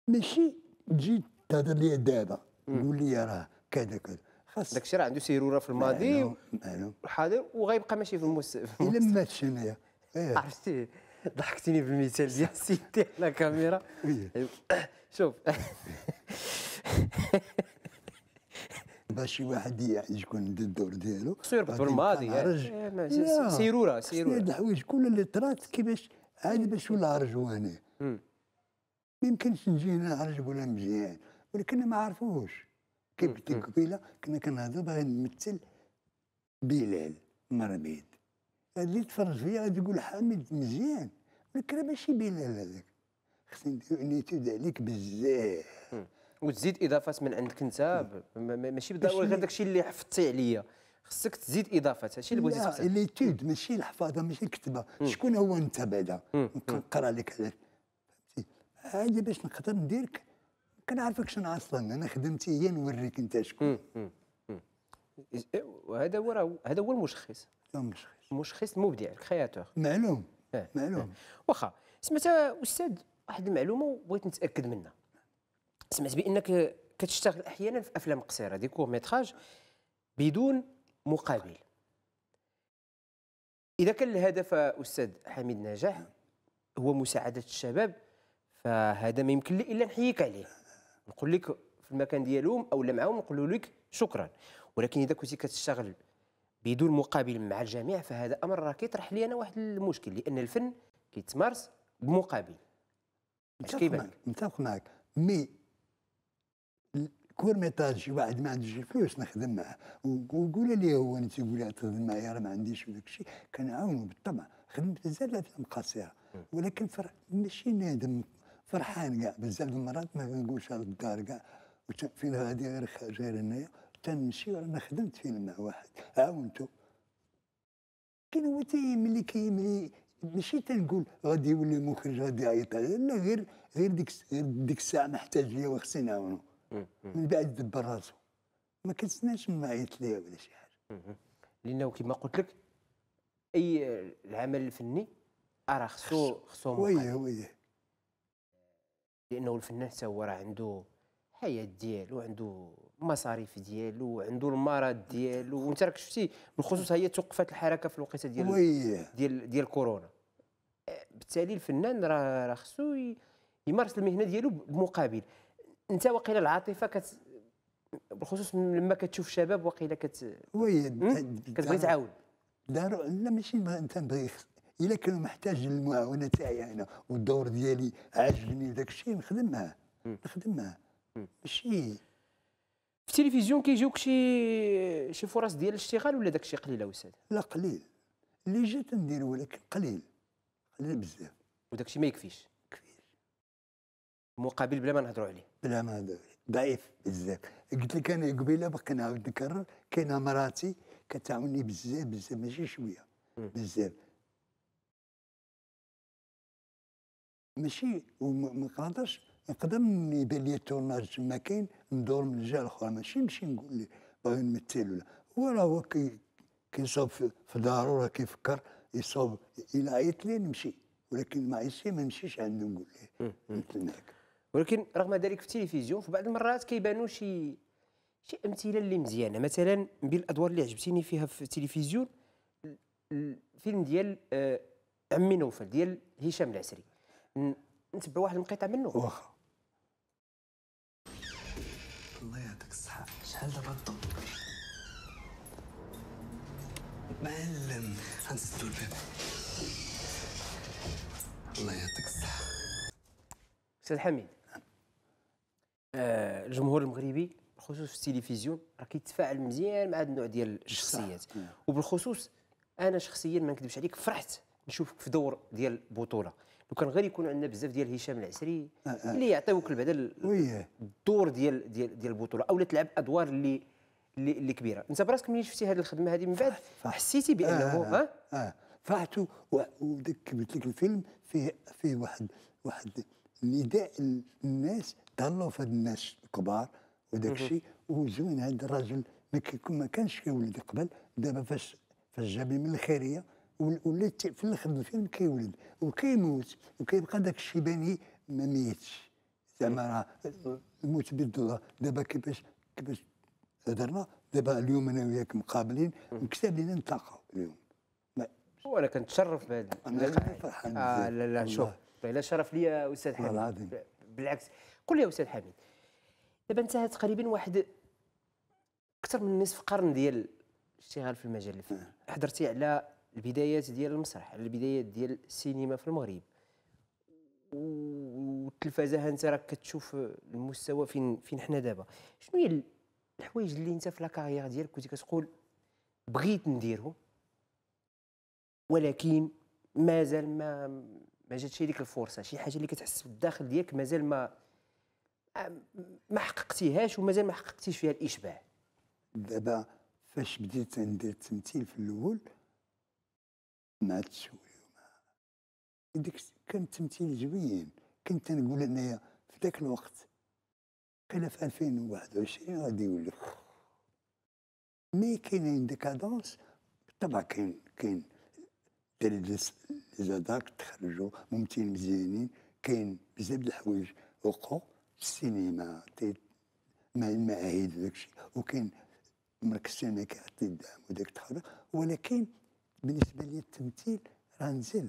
B: ماشي تجي تهضر لي دابا تقول لي راه كذا كذا خاص داك الشيء راه عنده سيروره في الماضي والحاضر
A: وغيبقى ماشي في المستقبل الا
B: ماتش انايا
A: عرفتي
B: ضحكتني بالمثال ديال
A: سيدي على الكاميرا شوف
B: باش شي واحد يعني شكون عنده الدور ديالو خصو يربط بالماضي سيروره سيروره هاد الحوايج كل اللي طرات كيفاش عاد باش ولا عرج هنا ما يمكنش نجي هنا نعرج ولا مزيان ولكن ما عرفوش كيف قلت لك قبيله كنا كنهضروا باغي نمثل بلال مربيد اللي تفرج فيا غادي يقول حامد مزيان ولكن ماشي بلال هذاك خصني ندير نيتود يعني عليك بزاف
A: وتزيد اضافات من عندك انت ماشي بالضروره غير داكشي اللي حفظتي عليا خصك
B: تزيد اضافات هادشي اللي بغيتي لا ليتود ماشي الحفاظه ماشي الكتبه شكون هو انت بعدا نقرا لك فهمتي هادي باش نقدر نديرك كنعرفك شنو اصلا انا خدمتي هي نوريك انت شكون إيه، وهذا
A: هو هذا هو المشخص
B: المشخص مشخص مبدع الكرياتور معلوم اه. معلوم
A: واخا سمعت استاذ واحد المعلومه وبغيت نتاكد منها سمعت بانك كتشتغل احيانا في افلام قصيره دي كور ميتراج بدون مقابل اذا كان الهدف استاذ حميد نجاح هو مساعده الشباب فهذا ما يمكن لي الا نحييك عليه نقول لك في المكان ديالهم او لا معاهم نقول لك شكرا ولكن اذا كنتي كتشتغل بدون مقابل مع الجميع فهذا امر راه كيطرح لي انا واحد المشكل لان الفن
B: كيتمارس بمقابل متفق معك متفق معك مي كون ميطاج شي واحد ما عندوش الفلوس نخدم معاه وقول لي هو انت لي تخدم معايا راه ما عنديش وداك الشيء كنعاونو بالطبع خدمت بزاف الافلام قصيره ولكن فر... ماشي نادم فرحان كاع بزاف المرات ما كنقولش الدار كاع فين غادي غير خارج هنايا تنمشي انا خدمت فيلم مع واحد عاونته كاين هو ملي كيملي ماشي تنقول غادي يولي مخرج غادي يعيط لا غير غير ديك غير ديك الساعه محتاج ليا وخصني نعاونو من بعد دبر راسو ما كنتسناش ما عيط ليا ولا شي حاجه
A: لانه كما قلت لك اي العمل الفني راه خصو خصو ويه ويه لانه الفنان حتى هو راه عنده حياه ديالو عنده مصاريف ديالو عنده المرض ديالو وانت راك شفتي بالخصوص هي توقفت الحركه في الوقيته ديال ديال ديال, كورونا بالتالي الفنان راه راه خصو يمارس المهنه ديالو بمقابل انت واقيلا العاطفه كت بالخصوص لما كتشوف شباب واقيلا كت
B: وي كتبغي تعاون دارو لا ماشي نبغي الا كانوا محتاج للمعاونه تاعي انا والدور ديالي عاجبني وداك الشيء نخدمها نخدمها ماشي في
A: التلفزيون كيجيوك شي شي فرص ديال الاشتغال ولا داك الشيء قليل استاذ لا قليل اللي جات ندير ولكن قليل قليل بزاف وداك الشيء ما يكفيش يكفيش مقابل بلا ما نهضروا عليه
B: بلا ما نهضروا عليه ضعيف بزاف قلت لك انا قبيله باقي نعاود نكرر كاينه مراتي كتعاوني بزاف بزاف ماشي شويه بزاف ماشي وما نقدرش نقدر يبان لي التورناج تما كاين ندور من الجهه الاخرى ماشي نمشي نقول لي باغي نمثل ولا هو راه هو كيصوب في دارو راه كيفكر يصوب الى عيط لي نمشي ولكن ما عيطش ما نمشيش عنده نقول ليه نتناك ولكن رغم ذلك في التلفزيون في بعض
A: المرات كيبانوا شي شي امثله اللي مزيانه مثلا من بين الادوار اللي عجبتيني فيها في التلفزيون الفيلم ديال آه، عمي نوفل ديال هشام العسري نتبع واحد المقطع منه واخا
B: ده بطل معلم هنسد الباب الله يعطيك
A: الصحة أستاذ حميد آه الجمهور المغربي بالخصوص في التلفزيون راه كيتفاعل مزيان مع هذا النوع ديال الشخصيات وبالخصوص انا شخصيا ما نكذبش عليك فرحت نشوفك في دور ديال بطوله لو كان غير يكون عندنا بزاف ديال هشام العسري آه، آه. اللي يعطيوك بعدا الدور ديال ديال ديال البطوله او تلعب ادوار اللي اللي كبيره انت براسك ملي شفتي هذه الخدمه هذه
B: من بعد حسيتي آه، بانه اه, آه, فرحت وديك قلت لك الفيلم فيه فيه واحد واحد نداء الناس ضلوا في الناس الكبار وداك الشيء وزوين هذا الرجل ما كانش كيولد قبل دابا فاش فاش جاب من الخيريه ولا في الاخر الفيلم كيولد وكيموت وكيبقى داك الشيباني ما ميتش زعما راه الموت بالدور دابا كيفاش كيفاش هضرنا دابا اليوم انا وياك مقابلين وكتاب لينا نتلاقاو اليوم
A: وانا كنتشرف بهذا انا فرحان آه لا لا شوف طيب، لا شرف لي استاذ حميد العظيم بالعكس قل لي يا استاذ حميد دابا انتهى تقريبا واحد اكثر من نصف قرن ديال الاشتغال في المجال الفني أه. حضرتي على البدايات ديال المسرح البدايات ديال السينما في المغرب والتلفازه ها انت راك كتشوف المستوى فين فين حنا دابا شنو هي الحوايج اللي انت في لاكارير ديالك كنت كتقول بغيت نديرهم ولكن مازال ما ما جاتش ديك الفرصه شي حاجه اللي كتحس في الداخل ديالك مازال ما ما حققتيهاش ومازال ما حققتيش فيها الاشباع
B: دابا فاش بديت ندير التمثيل في الاول مع التسويق ديك كان التمثيل زوين كنت نقول انايا في ذاك الوقت قيل في 2021 غادي يولي مي كاينين ديكادونس بالطبع كاين كاين درجة زاداك تخرجوا ممثلين مزيانين كاين بزاف د الحوايج وقعوا في السينما مع المعاهد وداك الشيء وكاين مركز السينما كيعطي الدعم وداك التخرج ولكن بالنسبه لي التمثيل راه نزل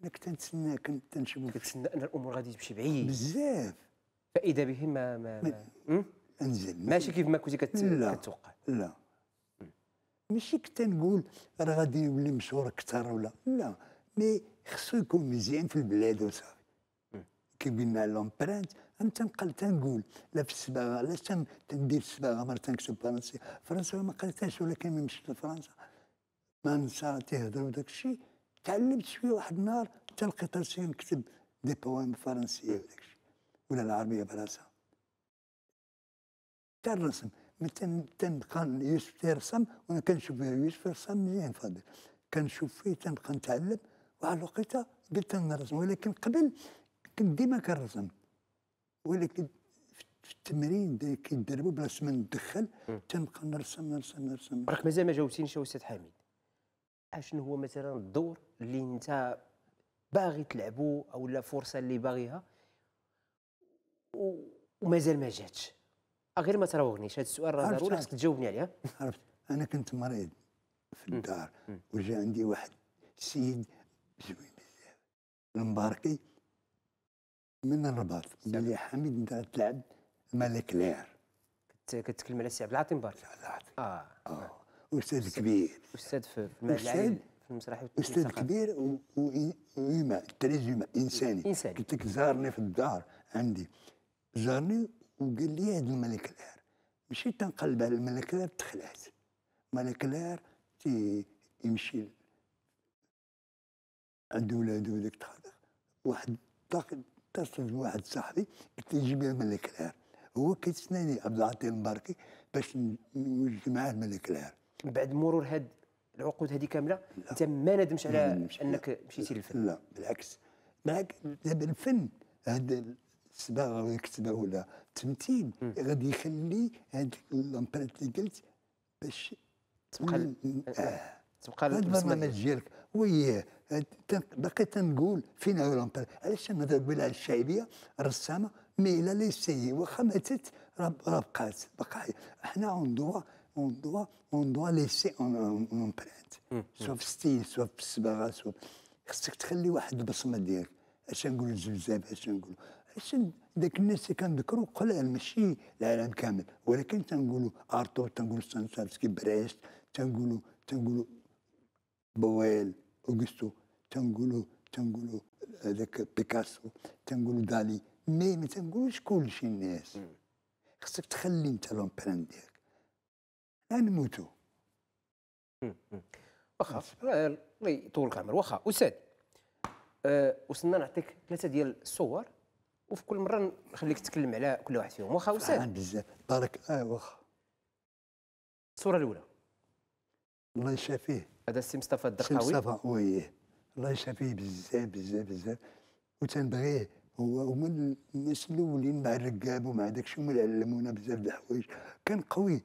B: انا كنت نتسنى كنت تنشوف كتسنى ان الامور غادي تمشي بعيد بزاف فاذا به ما ما,
A: ما, انزل ماشي كيف ما كنت كتوقع لا
B: ماشي كنت نقول راه غادي يولي مشهور اكثر ولا لا مي خصو يكون مزيان في البلاد وصافي كي قلنا لومبرانت انا تنقل تنقول لا في الصباغه علاش تندير الصباغه مره تنكتب فرنسي فرنسا ما قريتهاش ولا كان مشيت لفرنسا ما من ساعه تهدر وداك الشيء تعلمت شويه واحد النهار تلقى لقيت نكتب دي بوام فرنسيه وداك الشيء ولا العربيه براسها حتى الرسم مثلا تنبقى يوسف تيرسم وانا كنشوف يوسف رسم مزيان فاضل كنشوف فيه تنبقى نتعلم واحد الوقيته قلت نرسم ولكن قبل كنت ديما كنرسم ولكن في التمرين كيدربوا بلاش ما ندخل تنبقى نرسم نرسم نرسم راك مازال ما جاوبتينيش يا
A: استاذ حميد اشنو هو مثلا الدور اللي انت باغي تلعبو او لا فرصه اللي باغيها ومازال ما جاتش آه، غير ما تراوغنيش هذا السؤال راه ضروري خصك تجاوبني عليه
B: عرفت انا كنت مريض في الدار وجا عندي واحد السيد زوين بزاف المباركي من الرباط قال لي حميد انت تلعب ملك لير كنت كتكلم على السي عبد العاطي مبارك عبد العاطي اه, آه. استاذ كبير استاذ في المسرحيه استاذ كبير ويما تريزيما انساني انساني قلت لك زارني في الدار عندي زارني وقال لي هذا الملك العار مشيت تنقلب على الملك العار تخلعت الملك تي يمشي عند ولادو وداك تخلق واحد طاق اتصل واحد صاحبي قلت له جيب لي الملك العار هو كيتسناني عبد العطيل المباركي باش نوجد معاه الملك العار من بعد مرور هاد
A: العقود هذه كامله انت ما ندمش على مش انك مشيتي للفن لا بالعكس
B: معك دابا الفن هذا السباق ولا الكتابه ولا التمثيل غادي يخلي هاد لامبريت اللي قلت باش تبقى آه،, آه. تبقى البرنامج ديالك وي باقي تنقول فين هو لامبريت علاش نهضر بالله الشعبيه الرسامه مي لا ليسي واخا ماتت راه بقات بقى حنا عندو on doit, on doit laisser اون امبرانت سواء في الستيل سواء في الصباغه سواء خصك تخلي واحد البصمه ديالك اش نقولوا الزلزال اش نقولوا اش ذاك الناس اللي كنذكروا قلال ماشي العالم كامل ولكن تنقولوا ارتور تنقولوا ستانسلافسكي بريست تنقولوا تنقولوا بويل اوغستو تنقولوا تنقولوا هذاك بيكاسو تنقولوا دالي مي ما تنقولوش كلشي الناس خصك تخلي انت لومبران ديالك نموتوا
A: واخا الله يطول العمر واخا استاذ وصلنا آه، نعطيك ثلاثه ديال الصور وفي كل مره نخليك تتكلم على كل واحد فيهم واخا استاذ بزاف بارك اه واخا الصوره الاولى الله
B: يشافيه هذا
A: السي مصطفى الدرقاوي مصطفى
B: وي الله يشافيه بزاف بزاف بزاف وتنبغيه هو هما الناس الاولين مع الرقاب ومع داك الشيء هما اللي علمونا بزاف د الحوايج كان قوي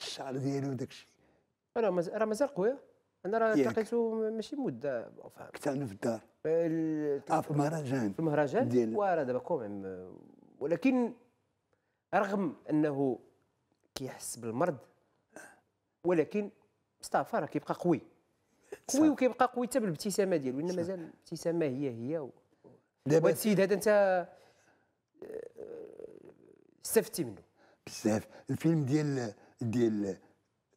B: الشعر ديالو وداك الشيء راه مازال
A: راه مازال قويه انا راه التقيته ماشي مده آه، فاهم كنت في الدار اه في المهرجان في المهرجان ديال وراه دابا كوميم آه، ولكن رغم انه كيحس بالمرض ولكن مصطفى راه كيبقى قوي قوي وكيبقى قوي حتى بالابتسامه ديالو وانما مازال الابتسامه هي هي و...
B: دابا السيد هذا انت آه، استفدتي منه بزاف الفيلم ديال ديال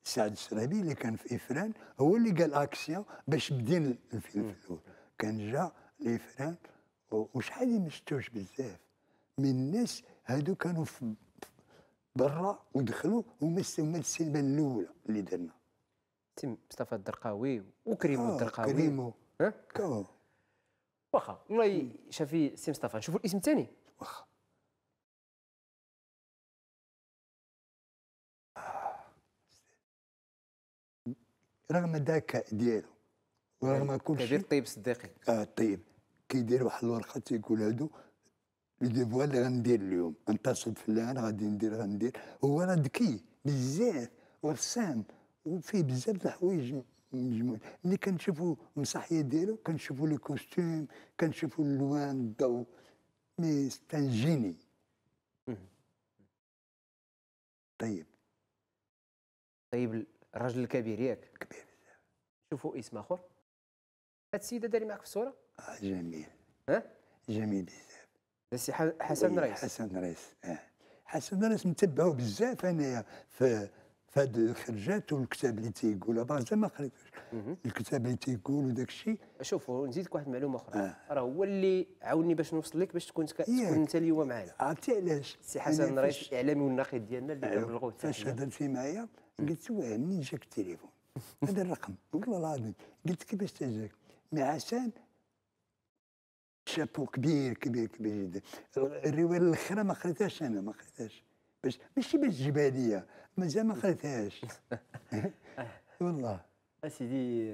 B: سعد السرابي اللي كان في افران هو اللي قال اكسيون باش بدين الفيلم في الاول كان جا لافران وشحال ما شفتوش بزاف من الناس هادو كانوا في برا ودخلوا هما هما السلمه الاولى اللي درنا تم مصطفى الدرقاوي وكريمو آه، الدرقاوي كريمو ها واخا
A: والله شافي سي مصطفى نشوفوا الاسم الثاني واخا
B: رغم الذكاء ديالو ورغم يعني كل شيء كبير الطيب صديقي اه الطيب كيدير واحد الورقه تيقول هادو لي ديفوا اللي غندير اليوم نتصل فلان غادي ندير غندير هو راه ذكي بزاف ورسام وفيه بزاف الحوايج مجموع ملي كنشوفوا المسرحيه ديالو كنشوفوا لي كوستيم كنشوفوا الالوان الضوء مي ستان جيني
A: طيب طيب الراجل الكبير ياك كبير بزاف شوفوا اسم اخر هاد السيده داري معك في الصوره اه جميل
B: ها جميل بزاف سي حسن إيه، رئيس حسن رئيس اه حسن رئيس متبعه بزاف انايا في فهاد خرجات والكتاب اللي تيقول مازال ما قريتوش الكتاب اللي تيقول وداك الشيء شوف نزيدك واحد المعلومه اخرى آه. راه هو
A: اللي عاوني باش نوصل لك باش تكون تكون انت اليوم معنا
B: عرفتي علاش
A: سي حسن الرئيس الاعلامي والناقد
B: ديالنا اللي أيوه. بلغوه فاش فيه معايا قلت له منين جاك التليفون هذا الرقم والله العظيم قلت كيفاش تجاك مع عسان شابو كبير كبير كبير جدا الروايه الاخيره ما قريتهاش انا ما قريتهاش باش ماشي باش جباليه مازال ما قريتهاش والله
A: اسيدي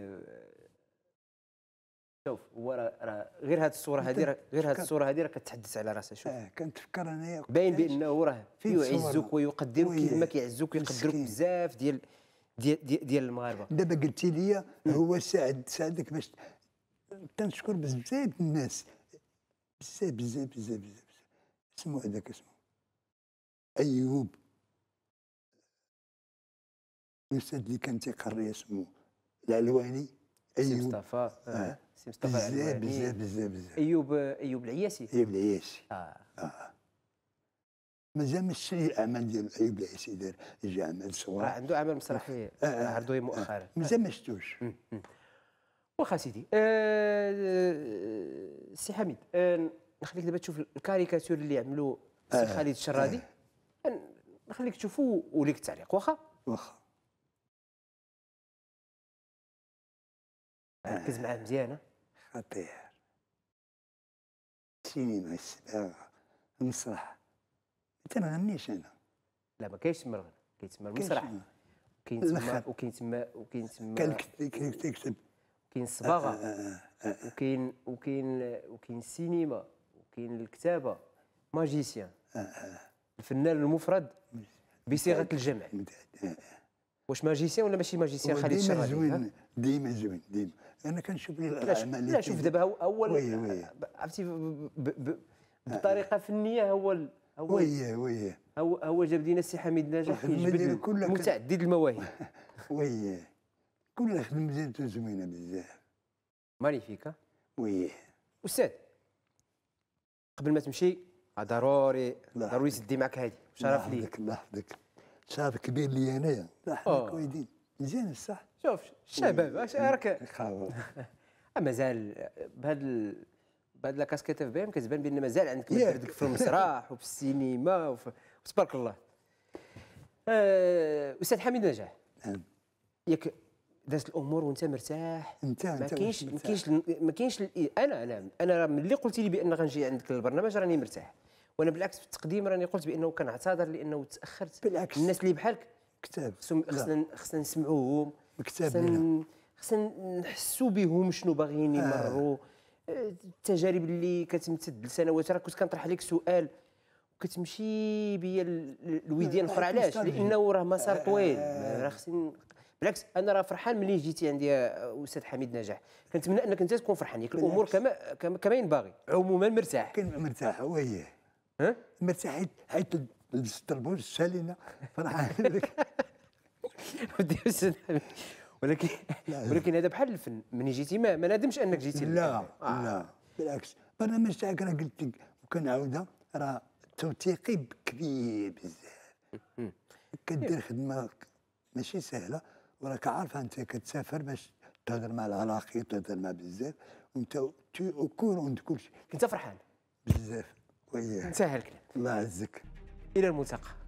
A: شوف هو راه غير هذه الصوره هذه غير هذه الصوره هذه راه كتحدث على راسها شوف آه
B: كنتفكر انايا باين بانه
A: راه يعزك ويقدرك كما كيعزوك ويقدرك بزاف ديال ديال ديال, المغاربه دابا
B: قلتي لي هو ساعد ساعدك باش تنشكر بزاف الناس بزاف بزاف بزاف بزاف سمو هذاك اسمو ايوب الاستاذ اللي كان تيقرا اسمه العلواني ايوب آه، آه. سي مصطفى العلواني مصطفى بزاف بزاف بزاف بزاف ايوب ايوب العياسي ايوب
A: العياسي اه,
B: آه. مازال ما شري الاعمال ديال ايوب العياسي دار جا عمل صغار آه،
A: عنده عمل مسرحي آه.
B: عرضوه مؤخرا مازال ما شفتوش واخا سيدي
A: سي حميد نخليك دابا تشوف الكاريكاتور اللي عملوا سي خالد الشرادي نخليك تشوفوا وليك التعليق واخا واخا
B: ركز معاه مزيان خطير السينما السباغه المسرح ما تنغنيش
A: انا لا ما كاينش تما الغنى كاين تما المسرح وكاين تما وكاين تما وكاين تما كيكتب كاين الصباغه وكاين وكاين وكاين السينما وكاين الكتابه ماجيسيان آه، آه. الفنان المفرد بصيغه الجمع واش ماجيسيان ولا ماشي ماجيسيان خالد الشرعي زوين
B: ديما زوين ديما انا كنشوف لي الاعمال لا شوف دابا هو اول
A: عرفتي بطريقه أه. فنيه هو هو وي وي هو هو جاب لينا السي حميد نجاح في متعدد
B: المواهب وي كل خدم ديالته زوينه بزاف مانيفيكا وي
A: استاذ قبل ما تمشي ضروري ضروري تدي معك هادي شرف لي
B: الله يحفظك شرف كبير لي انايا لا حنا كويدين مزيان بصح شوف
A: الشباب اش راك
B: أه، مازال بهذا
A: بهاد لاكاسكيت اف بي ام كتبان بان مازال عندك مجهودك في المسرح وفي السينما وفي تبارك الله أه، استاذ حميد نجاح نعم ياك دازت الامور وانت مرتاح
B: انت ما كاينش ما
A: كاينش ما كاينش انا انا انا ملي قلت لي بان غنجي عندك البرنامج راني مرتاح وانا بالعكس في التقديم راني قلت بانه كنعتذر لانه تاخرت بالعكس الناس اللي بحالك كتاب خصنا خصنا نسمعوهم الكتاب خصنا نحسوا بهم شنو باغيين آه. يمروا آه. التجارب اللي كتمتد لسنوات راه كنت كنطرح عليك سؤال وكتمشي بيا الوديان الاخرى علاش لانه راه مسار آه. طويل راه خصني بالعكس انا راه فرحان ملي جيتي عندي استاذ حميد نجاح كنتمنى انك انت تكون فرحان ياك الامور كما كما ينبغي
B: عموما مرتاح مرتاح وي ها مرتاح حيت حيت لبست البوج سالينا فرحان ولكن
A: ولكن هذا بحال الفن ملي جيتي ما, ما نادمش انك جيتي لا آه. لا
B: بالعكس برنامج تاعك راه قلت لك وكنعاودها راه توثيقي كبير بزاف كدير خدمه ماشي سهله وراك عارفه انت كتسافر باش تهضر مع العراقي تهضر مع بزاف وانت تو كور وانت كلشي كنت فرحان بزاف وياه انتهى الكلام الله يعزك الى الملتقى